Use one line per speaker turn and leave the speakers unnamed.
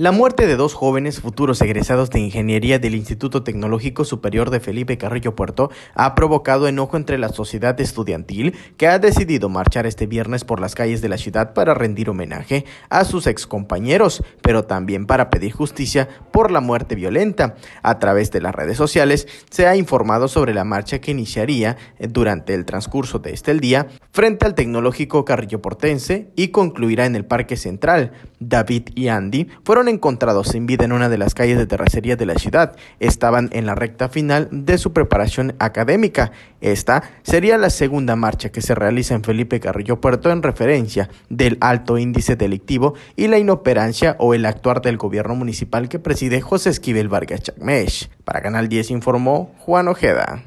La muerte de dos jóvenes futuros egresados de ingeniería del Instituto Tecnológico Superior de Felipe Carrillo Puerto ha provocado enojo entre la sociedad estudiantil que ha decidido marchar este viernes por las calles de la ciudad para rendir homenaje a sus excompañeros, pero también para pedir justicia por la muerte violenta. A través de las redes sociales se ha informado sobre la marcha que iniciaría durante el transcurso de este día frente al Tecnológico Carrillo Portense y concluirá en el Parque Central. David y Andy fueron encontrados sin vida en una de las calles de terracería de la ciudad. Estaban en la recta final de su preparación académica. Esta sería la segunda marcha que se realiza en Felipe Carrillo Puerto en referencia del alto índice delictivo y la inoperancia o el actuar del gobierno municipal que preside José Esquivel Vargas Chacmesh. Para Canal 10 informó Juan Ojeda.